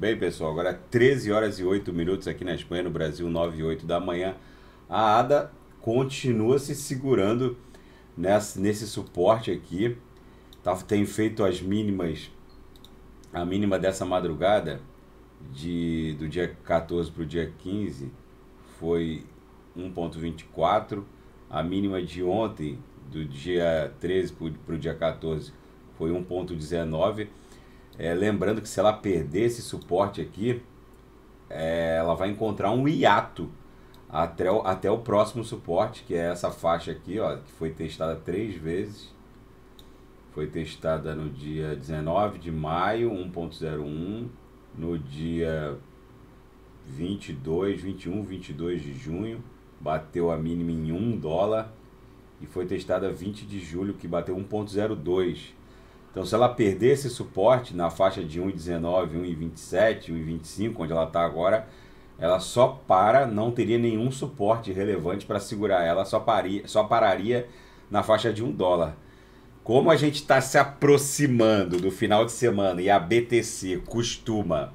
Bem, pessoal, agora 13 é horas e 8 minutos aqui na Espanha, no Brasil, 9 e 8 da manhã. A ADA continua se segurando nessa, nesse suporte aqui. Tá, tem feito as mínimas, a mínima dessa madrugada, de, do dia 14 para o dia 15, foi 1,24. A mínima de ontem, do dia 13 para o dia 14, foi 1,19 é, lembrando que se ela perder esse suporte aqui, é, ela vai encontrar um hiato até o, até o próximo suporte, que é essa faixa aqui, ó, que foi testada três vezes. Foi testada no dia 19 de maio, 1.01, no dia 22, 21, 22 de junho, bateu a mínima em 1 dólar e foi testada 20 de julho que bateu 1.02 então, se ela perder esse suporte na faixa de 1,19, 1,27, 1,25, onde ela está agora, ela só para, não teria nenhum suporte relevante para segurar ela, só, paria, só pararia na faixa de 1 dólar. Como a gente está se aproximando do final de semana e a BTC costuma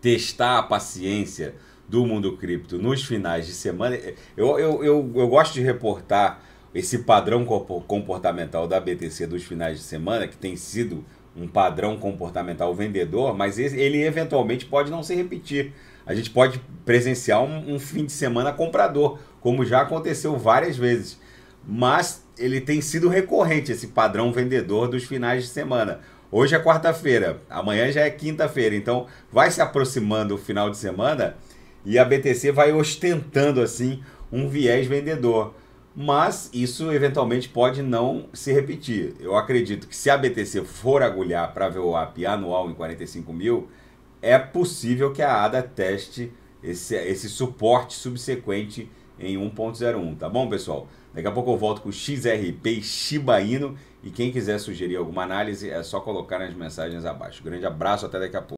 testar a paciência do mundo cripto nos finais de semana, eu, eu, eu, eu gosto de reportar esse padrão comportamental da BTC dos finais de semana, que tem sido um padrão comportamental vendedor, mas ele eventualmente pode não se repetir. A gente pode presenciar um, um fim de semana comprador, como já aconteceu várias vezes. Mas ele tem sido recorrente, esse padrão vendedor dos finais de semana. Hoje é quarta-feira, amanhã já é quinta-feira, então vai se aproximando o final de semana e a BTC vai ostentando assim um viés vendedor mas isso eventualmente pode não se repetir. Eu acredito que se a BTC for agulhar para ver o VWAP anual em 45 mil, é possível que a ADA teste esse, esse suporte subsequente em 1.01, tá bom, pessoal? Daqui a pouco eu volto com o XRP Shiba Inu, e quem quiser sugerir alguma análise é só colocar nas mensagens abaixo. Grande abraço, até daqui a pouco.